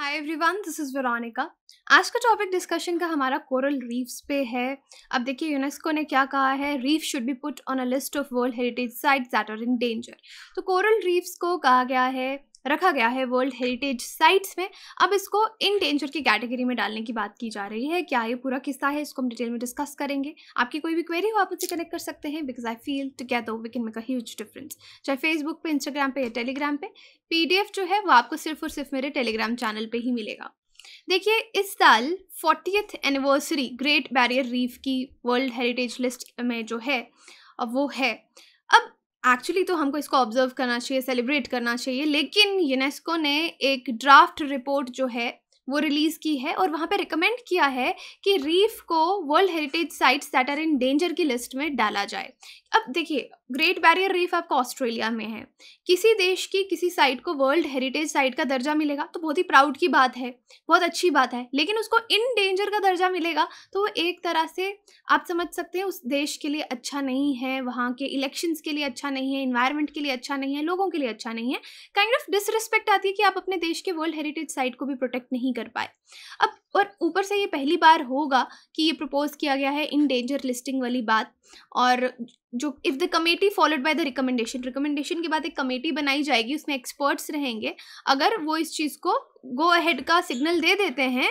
hi everyone this is Veronica आज का topic discussion का हमारा कोरल रीफ्स पे है अब देखिए यूनेस्को ने क्या कहा है reef should be put on a list of world heritage sites that are in danger तो कोरल रीफ्स को कहा गया है रखा गया है वर्ल्ड हेरिटेज साइट्स में अब इसको इन डेंजर की कैटेगरी में डालने की बात की जा रही है क्या ये पूरा किस्सा है इसको हम डिटेल में डिस्कस करेंगे आपकी कोई भी क्वेरी हो आप उसे कनेक्ट कर सकते हैं because I feel together we can make a huge difference चाहे फेसबुक पे इंस्टाग्राम पे या टेलीग्राम पे पीडीएफ जो है वो आपको सिर्फ और सिर्फ मेरे टेलीग्राम चैनल पर ही मिलेगा देखिए इस साल fortieth anniversary great barrier reef की वर्ल्ड हेरिटेज लिस्ट में जो है वो है अब एक्चुअली तो हमको इसको ऑब्जर्व करना चाहिए सेलिब्रेट करना चाहिए लेकिन यूनेस्को ने एक ड्राफ्ट रिपोर्ट जो है वो रिलीज़ की है और वहाँ पे रिकमेंड किया है कि रीफ को world heritage sites that are in danger की लिस्ट में डाला जाए अब देखिए ग्रेट बैरियर रीफ आपका ऑस्ट्रेलिया में है किसी देश की किसी साइट को वर्ल्ड हेरिटेज साइट का दर्जा मिलेगा तो बहुत ही प्राउड की बात है बहुत अच्छी बात है लेकिन उसको इन डेंजर का दर्जा मिलेगा तो वो एक तरह से आप समझ सकते हैं उस देश के लिए अच्छा नहीं है वहाँ के इलेक्शंस के लिए अच्छा नहीं है इन्वायरमेंट के लिए अच्छा नहीं है लोगों के लिए अच्छा नहीं है काइंड ऑफ डिसरिस्पेक्ट आती है कि आप अपने देश के वर्ल्ड हेरिटेज साइट को भी प्रोटेक्ट नहीं कर पाए अब और ऊपर से ये पहली बार होगा कि ये प्रपोज किया गया है इन डेंजर लिस्टिंग वाली बात और जो if the committee followed by the recommendation recommendation के बाद एक कमेटी बनाई जाएगी उसमें एक्सपर्ट्स रहेंगे अगर वो इस चीज़ को गो अहेड का सिग्नल दे देते हैं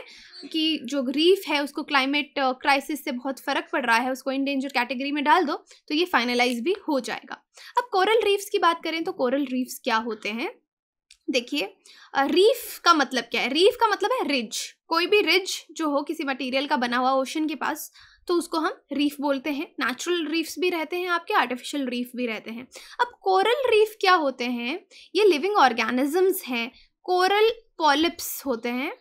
कि जो ग्रीफ है उसको क्लाइमेट क्राइसिस uh, से बहुत फ़र्क पड़ रहा है उसको इन डेंजर कैटेगरी में डाल दो तो ये फाइनलाइज भी हो जाएगा अब कोरल रीफ्स की बात करें तो कोरल रीफ्स क्या होते हैं देखिए रीफ का मतलब क्या है रीफ का मतलब है रिज कोई भी रिज जो हो किसी मटेरियल का बना हुआ ओशन के पास तो उसको हम रीफ बोलते हैं नेचुरल रीफ्स भी रहते हैं आपके आर्टिफिशियल रीफ भी रहते हैं अब कोरल रीफ क्या होते हैं ये लिविंग ऑर्गेनिजम्स हैं कोरल पॉलिप्स होते हैं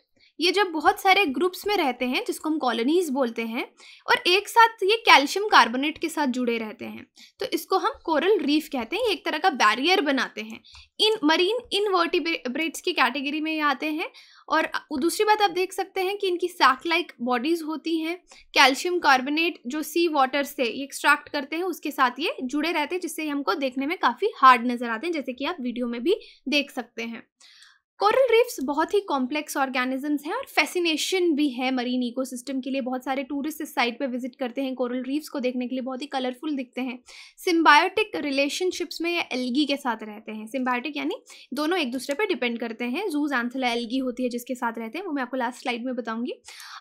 ये जब बहुत सारे ग्रुप्स में रहते हैं जिसको हम कॉलोनीज बोलते हैं और एक साथ ये कैल्शियम कार्बोनेट के साथ जुड़े रहते हैं तो इसको हम कोरल रीफ कहते हैं ये एक तरह का बैरियर बनाते हैं इन मरीन वर्टिब्रेट्स की कैटेगरी में ये आते हैं और दूसरी बात आप देख सकते हैं कि इनकी सैक लाइक बॉडीज़ होती हैं कैल्शियम कार्बोनेट जो सी वाटर से एक्सट्रैक्ट करते हैं उसके साथ ये जुड़े रहते हैं जिससे हमको देखने में काफ़ी हार्ड नज़र आते हैं जैसे कि आप वीडियो में भी देख सकते हैं कोरल रीफ्स बहुत ही कॉम्प्लेक्स ऑर्गेनिजम्स हैं और फैसिनेशन भी है मरीन इकोसिस्टम के लिए बहुत सारे टूरिस्ट इस साइट पर विजिट करते हैं कोरल रीफ्स को देखने के लिए बहुत ही कलरफुल दिखते हैं सिम्बायोटिक रिलेशनशिप्स में ये एलगी के साथ रहते हैं सिम्बायोटिक यानी दोनों एक दूसरे पर डिपेंड करते हैं जूज एंथला एलगी होती है जिसके साथ रहते हैं वो मैं आपको लास्ट स्लाइड में बताऊँगी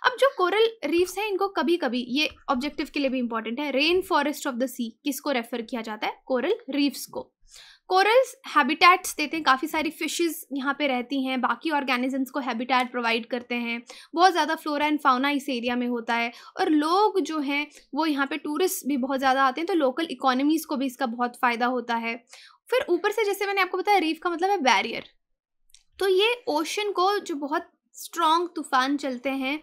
अब जो कोरल रीफ्स हैं इनको कभी कभी ये ऑब्जेक्टिव के लिए भी इंपॉर्टेंट है rain forest of the sea किसको रेफर किया जाता है कोरल रीफ्स को कोरल्स हैबिटेट्स देते हैं काफ़ी सारी फिशेस यहाँ पे रहती हैं बाकी ऑर्गेनिजम्स को हैबिटेट प्रोवाइड करते हैं बहुत ज़्यादा फ्लोरा एंड फाउना इस एरिया में होता है और लोग जो हैं वो यहाँ पे टूरिस्ट भी बहुत ज़्यादा आते हैं तो लोकल इकोनॉमीज़ को भी इसका बहुत फ़ायदा होता है फिर ऊपर से जैसे मैंने आपको बताया रीफ का मतलब है बैरियर तो ये ओशन को जो बहुत स्ट्रॉन्ग तूफान चलते हैं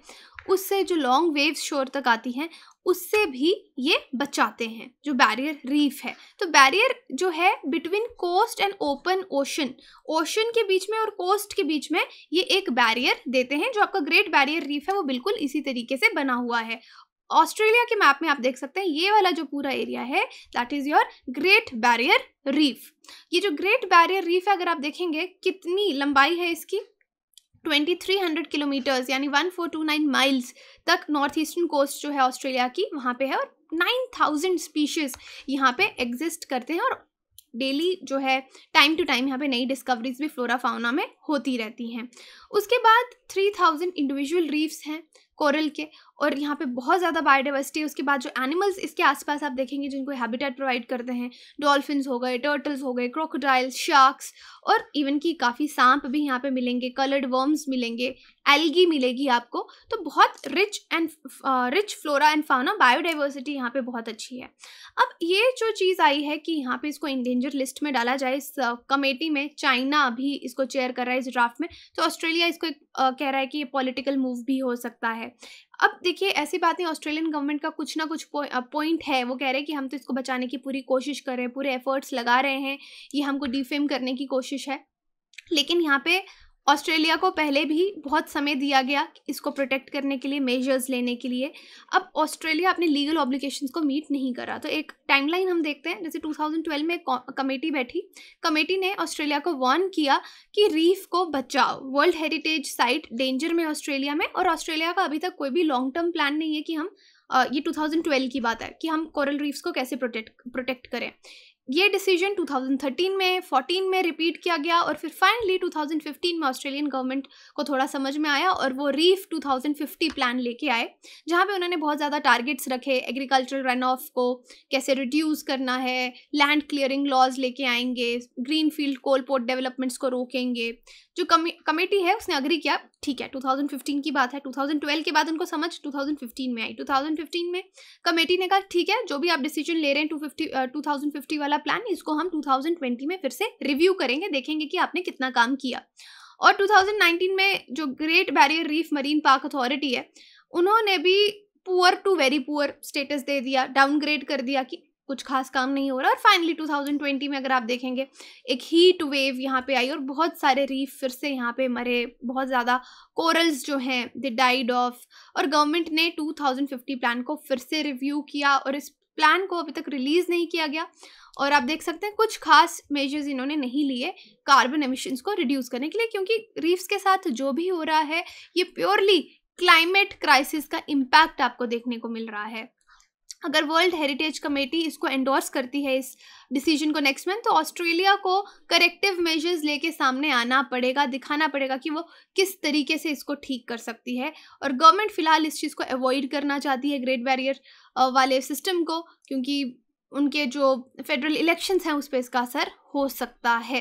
उससे जो लॉन्ग वेव्स शोर तक आती हैं उससे भी ये बचाते हैं जो बैरियर रीफ है तो बैरियर जो है between coast and open ocean ocean के बीच में और कोस्ट के बीच में ये एक बैरियर देते हैं जो आपका ग्रेट बैरियर रीफ है वो बिल्कुल इसी तरीके से बना हुआ है ऑस्ट्रेलिया के मैप में आप देख सकते हैं ये वाला जो पूरा एरिया है that is your great barrier reef ये जो ग्रेट बैरियर रीफ है अगर आप देखेंगे कितनी लंबाई है इसकी 2300 किलोमीटर्स यानी 1429 माइल्स तक नॉर्थ ईस्टर्न कोस्ट जो है ऑस्ट्रेलिया की वहाँ पे है और 9000 स्पीशीज यहाँ पे एग्जिस्ट करते हैं और डेली जो है टाइम टू टाइम यहाँ पे नई डिस्कवरीज भी फ्लोरा फाउना में होती रहती हैं उसके बाद थ्री थाउजेंड इंडिविजुअल रीफ्स हैं कोरल के और यहाँ पे बहुत ज़्यादा बायोडाइवर्सिटी है उसके बाद जो एनिमल्स इसके आसपास आप देखेंगे जिनको हैबिटेट प्रोवाइड करते हैं डॉल्फिन्स हो गए टर्टल्स हो गए क्रोकोडाइल्स शार्क्स और इवन कि काफ़ी सांप भी यहाँ पे मिलेंगे कलर्ड वर्म्स मिलेंगे एल्गी मिलेगी आपको तो बहुत rich and rich flora and fauna biodiversity यहाँ पर बहुत अच्छी है अब ये जो चीज़ आई है कि यहाँ पर इसको इंडेंजर लिस्ट में डाला जाए इस कमेटी uh, में चाइना भी इसको चेयर कर रहा है इस ड्राफ्ट में तो ऑस्ट्रेलिया इसको एक uh, कह रहा है कि ये पॉलिटिकल मूव भी हो सकता है अब देखिए ऐसी बात नहीं ऑस्ट्रेलियन गवर्नमेंट का कुछ ना कुछ पॉइंट है वो कह रहे हैं कि हम तो इसको बचाने की पूरी कोशिश कर रहे हैं पूरे एफर्ट्स लगा रहे हैं ये हमको डिफेम करने की कोशिश है लेकिन यहाँ पे ऑस्ट्रेलिया को पहले भी बहुत समय दिया गया इसको प्रोटेक्ट करने के लिए मेजर्स लेने के लिए अब ऑस्ट्रेलिया अपने लीगल ऑब्लिकेशंस को मीट नहीं कर रहा तो एक टाइमलाइन हम देखते हैं जैसे 2012 में कमेटी बैठी कमेटी ने ऑस्ट्रेलिया को वार्न किया कि रीफ को बचाओ वर्ल्ड हेरिटेज साइट डेंजर में ऑस्ट्रेलिया में और ऑस्ट्रेलिया का अभी तक कोई भी लॉन्ग टर्म प्लान नहीं है कि हम ये 2012 की बात है कि हम कोरल रीफ्स को कैसे प्रोटेक्ट प्रोटेक्ट करें ये डिसीजन 2013 में 14 में रिपीट किया गया और फिर फाइनली 2015 में ऑस्ट्रेलियन गवर्नमेंट को थोड़ा समझ में आया और वो रीफ 2050 प्लान लेके आए जहाँ पे उन्होंने बहुत ज़्यादा टारगेट्स रखे एग्रीकल्चरल रन ऑफ को कैसे रिड्यूस करना है लैंड क्लियरिंग लॉज लेके आएंगे green field coal port developments को रोकेंगे जो कमेटी है उसने अग्री किया ठीक है 2015 की बात है 2012 के बाद उनको समझ 2015 में आई 2015 में कमेटी ने कहा ठीक है जो भी आप डिसीजन ले रहे हैं 250 uh, 2050 वाला प्लान इसको हम 2020 में फिर से रिव्यू करेंगे देखेंगे कि आपने कितना काम किया और 2019 में जो great barrier reef marine park authority है उन्होंने भी poor to very poor status दे दिया डाउनग्रेड कर दिया कि कुछ खास काम नहीं हो रहा और फाइनली 2020 में अगर आप देखेंगे एक हीट वेव यहाँ पे आई और बहुत सारे रीफ फिर से यहाँ पे मरे बहुत ज़्यादा कोरल्स जो हैं दे डाइड ऑफ और गवर्नमेंट ने 2050 प्लान को फिर से रिव्यू किया और इस प्लान को अभी तक रिलीज़ नहीं किया गया और आप देख सकते हैं कुछ खास मेजर्स इन्होंने नहीं लिए कार्बन एमिशन्स को रिड्यूस करने के लिए क्योंकि रीफ्स के साथ जो भी हो रहा है ये प्योरली क्लाइमेट क्राइसिस का इम्पैक्ट आपको देखने को मिल रहा है अगर वर्ल्ड हेरिटेज कमेटी इसको एंडोर्स करती है इस डिसीजन को नेक्स्ट मंथ तो ऑस्ट्रेलिया को करेक्टिव मेजर्स लेके सामने आना पड़ेगा दिखाना पड़ेगा कि वो किस तरीके से इसको ठीक कर सकती है और गवर्नमेंट फ़िलहाल इस चीज़ को अवॉइड करना चाहती है ग्रेट बैरियर वाले सिस्टम को क्योंकि उनके जो फेडरल इलेक्शंस हैं उस पर इसका असर हो सकता है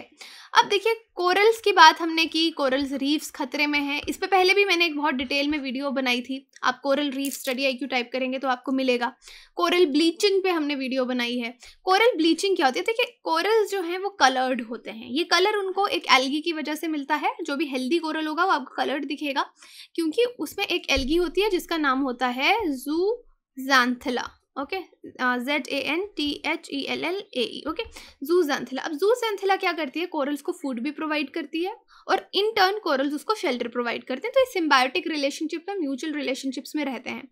अब देखिए कोरल्स की बात हमने की कोरल्स रीफ्स खतरे में हैं इस पर पहले भी मैंने एक बहुत डिटेल में वीडियो बनाई थी आप coral reef study I type करेंगे तो आपको मिलेगा कोरल ब्लीचिंग पे हमने वीडियो बनाई है कोरल ब्लीचिंग क्या होती है देखिए कोरल्स जो हैं वो कलर्ड होते हैं ये कलर उनको एक एल्गी की वजह से मिलता है जो भी हेल्दी कोरल होगा वो आपको कलर्ड दिखेगा क्योंकि उसमें एक एल्गी होती है जिसका नाम होता है zooxanthellae okay Z A N T H E L L A E okay zooxanthellae अब जूजेंथिला क्या करती है कोरल्स को फूड भी प्रोवाइड करती है और इन टर्न कोरल्स उसको शेल्टर प्रोवाइड करते हैं तो ये सिम्बायोटिक रिलेशनशिप में म्यूचुअल रिलेशनशिप्स में रहते हैं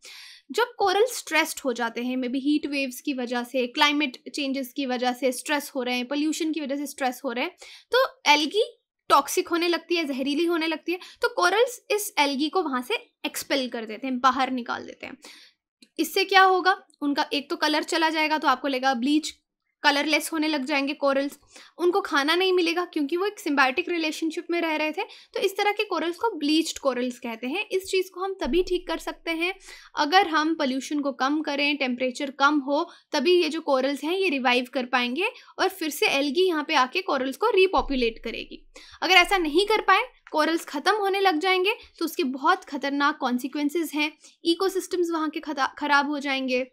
जब कोरल स्ट्रेस्ड हो जाते हैं मे बी हीट वेव्स की वजह से क्लाइमेट चेंजेस की वजह से स्ट्रेस हो रहे हैं पोल्यूशन की वजह से स्ट्रेस हो रहे हैं तो एल्गी टॉक्सिक होने लगती है जहरीली होने लगती है तो कोरल्स इस एल्गी को वहाँ से एक्सपेल कर देते हैं बाहर निकाल देते हैं इससे क्या होगा उनका एक तो कलर चला जाएगा तो आपको लगेगा ब्लीच कलरलेस होने लग जाएंगे कोरल्स उनको खाना नहीं मिलेगा क्योंकि वो एक सिम्बायोटिक रिलेशनशिप में रह रहे थे तो इस तरह के कोरल्स को ब्लीच्ड कोरल्स कहते हैं इस चीज़ को हम तभी ठीक कर सकते हैं अगर हम पोल्यूशन को कम करें टेम्परेचर कम हो तभी ये जो कोरल्स हैं ये रिवाइव कर पाएंगे और फिर से एलगी यहाँ पे आके कोरल्स को रीपॉपुलेट करेगी अगर ऐसा नहीं कर पाए कोरल्स ख़त्म होने लग जाएंगे तो उसके बहुत खतरनाक कॉन्सिक्वेंसेज हैं इकोसिस्टम्स वहाँ के खराब हो जाएंगे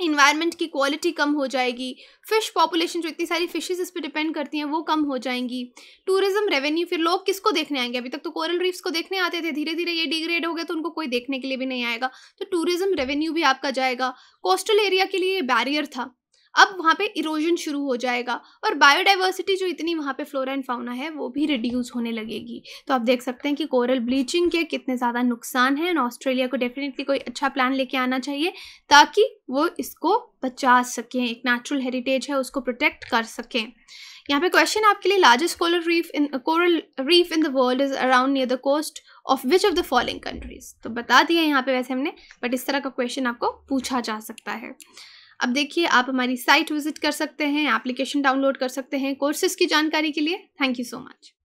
इन्वायरमेंट की क्वालिटी कम हो जाएगी फ़िश पॉपुलेशन जो इतनी सारी फ़िशेज़ इस पर डिपेंड करती हैं वो कम हो जाएंगी टूरिज्म रेवेन्यू फिर लोग किसको देखने आएंगे अभी तक तो कोरल रीफ्स को देखने आते थे धीरे धीरे ये डिग्रेड हो गए तो उनको कोई देखने के लिए भी नहीं आएगा तो टूरिज्म रेवेन्यू भी आपका जाएगा कोस्टल एरिया के लिए ये बैरियर था अब वहाँ पे इरोजन शुरू हो जाएगा और बायोडाइवर्सिटी जो इतनी वहाँ पे फ्लोरा एंड फाउना है वो भी रिड्यूस होने लगेगी तो आप देख सकते हैं कि कोरल ब्लीचिंग के कितने ज़्यादा नुकसान हैं ऑस्ट्रेलिया को डेफिनेटली कोई अच्छा प्लान लेके आना चाहिए ताकि वो इसको बचा सकें एक नेचुरल हेरिटेज है उसको प्रोटेक्ट कर सकें यहाँ पे क्वेश्चन आपके लिए largest coral reef in coral reef in the world is around near the coast of which of the following countries तो बता दिया यहाँ पे वैसे हमने बट इस तरह का क्वेश्चन आपको पूछा जा सकता है अब देखिए आप हमारी साइट विजिट कर सकते हैं एप्लीकेशन डाउनलोड कर सकते हैं कोर्सेज की जानकारी के लिए थैंक यू सो मच